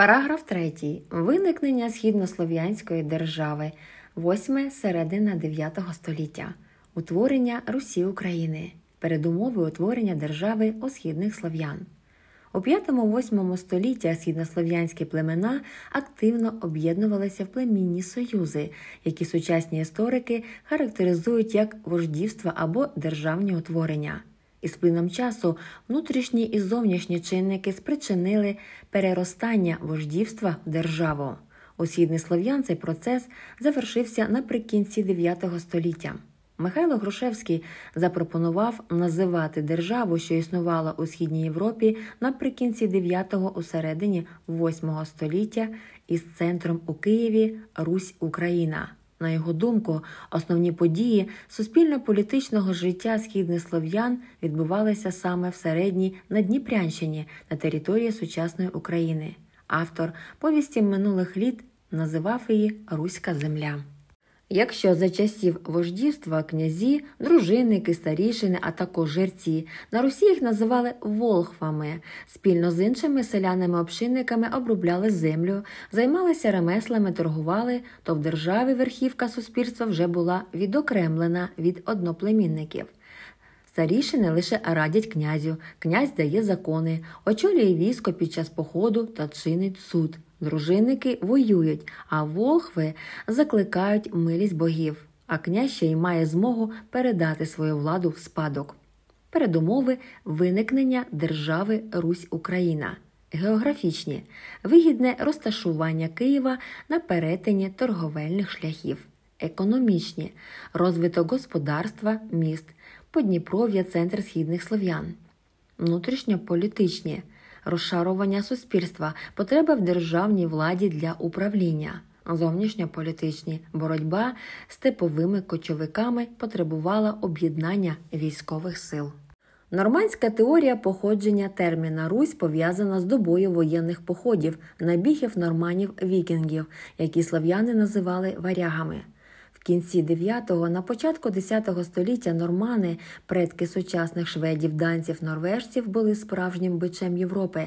Параграф 3. Виникнення східнослов'янської держави 8 середина 9 століття. Утворення Русі України. Передумови утворення держави східних слов'ян. У 5-8 століття східнослов'янські племена активно об'єднувалися в племінні союзи, які сучасні історики характеризують як вождівства або державні утворення. Із плином часу внутрішні і зовнішні чинники спричинили переростання вождівства в державу. У східнослов'ян цей процес завершився наприкінці IX століття. Михайло Грушевський запропонував називати державу, що існувала у східній Європі наприкінці 9-го у середині 8-го століття, із центром у Києві Русь Україна. На його думку, основні події суспільно-політичного життя східних слов'ян відбувалися саме в середній Надніпрянщині на території сучасної України. Автор повісті минулих літ називав її Руська земля. Якщо за часів вождівства князі, дружинники, старішини, а також жерці на Русі їх називали волхвами, спільно з іншими селянами-общинниками обробляли землю, займалися ремеслами, торгували, то в державі верхівка суспільства вже була відокремлена від одноплемінників. Старішини лише радять князю, князь дає закони, очолює військо під час походу та чинить суд. Дружинники воюють, а волхви закликають милість богів, а князь ще й має змогу передати свою владу в спадок. Передумови виникнення держави Русь Україна. Географічні вигідне розташування Києва на перетині торговельних шляхів, економічні розвиток господарства міст, Подніпров'я, центр східних слов'ян, внутрішньополітичні – розшарування суспільства, потреба в державній владі для управління. Зовнішньополітичні боротьба з типовими кочовиками потребувала об'єднання військових сил. Нормандська теорія походження терміна Русь пов'язана з добою воєнних походів, набігів норманів вікінгів, які слав'яни називали варягами кінці 9-го, на початку 10-го століття нормани, предки сучасних шведів, данців, норвежців, були справжнім бичем Європи.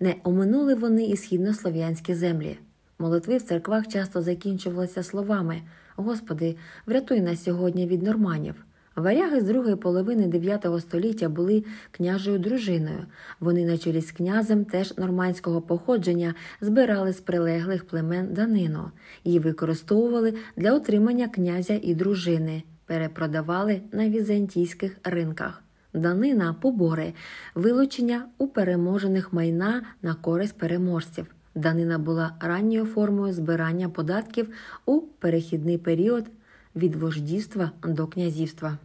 Не оминули вони і східнослов'янські землі. Молитви в церквах часто закінчувалися словами: Господи, врятуй нас сьогодні від норманів. Варяги з другої половини 9 століття були княжою дружиною. Вони на чолі з князем теж нормандського походження збирали з прилеглих племен данину і використовували для отримання князя і дружини, перепродавали на візантійських ринках. Данина побори, вилучення у переможених майна на користь переможців. Данина була ранньою формою збирання податків у перехідний період від вождівства до князівства.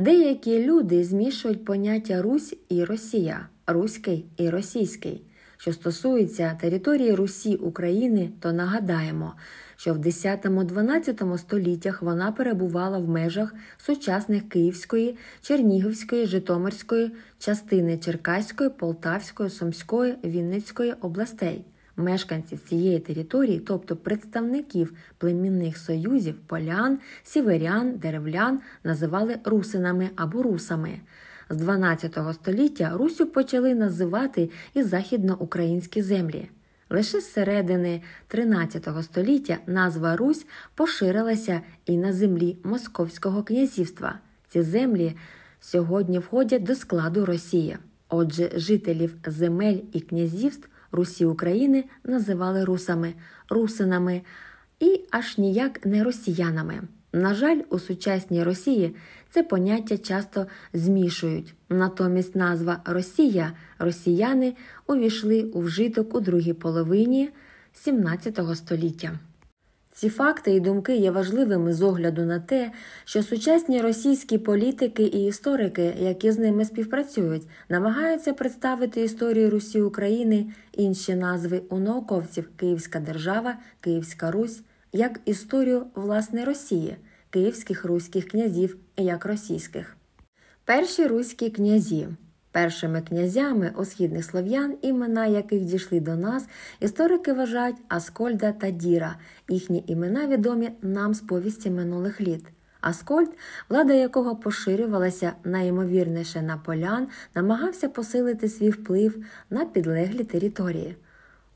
Деякі люди змішують поняття Русь і Росія, Руський і Російський. Що стосується території Русі України, то нагадаємо, що в 10-12 століттях вона перебувала в межах сучасних Київської, Чернігівської, Житомирської частини Черкаської, Полтавської, Сумської, Вінницької областей. Мешканці цієї території, тобто представників племінних союзів, полян, сіверян, деревлян, називали русинами або русами. З 12 століття Русю почали називати і західноукраїнські землі. Лише з середини 13 століття назва Русь поширилася і на землі Московського князівства. Ці землі сьогодні входять до складу Росії. Отже, жителів земель і князівств Русі України називали русами, русинами і аж ніяк не росіянами. На жаль, у сучасній Росії це поняття часто змішують. Натомість назва Росія росіяни увійшли у вжиток у другій половині XVII століття. Ці факти і думки є важливими з огляду на те, що сучасні російські політики і історики, які з ними співпрацюють, намагаються представити історію Русі України інші назви у науковців Київська держава, Київська Русь як історію власне Росії, київських руських князів як російських. Перші руські князі Першими князями східних слов'ян, імена яких дійшли до нас, історики вважають Аскольда та Діра. Їхні імена відомі нам з повісті минулих літ. Аскольд, влада якого поширювалася найімовірніше на полян, намагався посилити свій вплив на підлеглі території.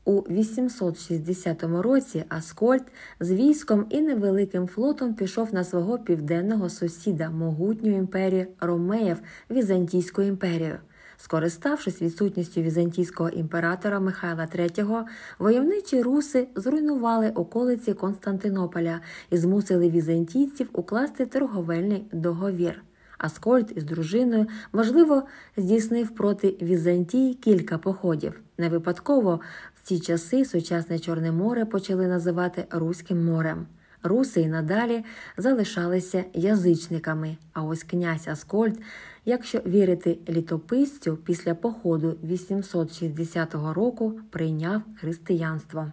У 860 році Аскольд з військом і невеликим флотом пішов на свого південного сусіда могутню імперію Ромеїв Візантійську імперію. Скориставшись відсутністю візантійського імператора Михайла III, войовничі руси зруйнували околиці Константинополя і змусили візантійців укласти торговельний договір. Аскольд із дружиною можливо здійснив проти Візантії кілька походів. Не випадково в ці часи сучасне Чорне море почали називати Руським морем руси й надалі залишалися язичниками. А ось князь Аскольд, якщо вірити літописцю, після походу 860 року прийняв християнство.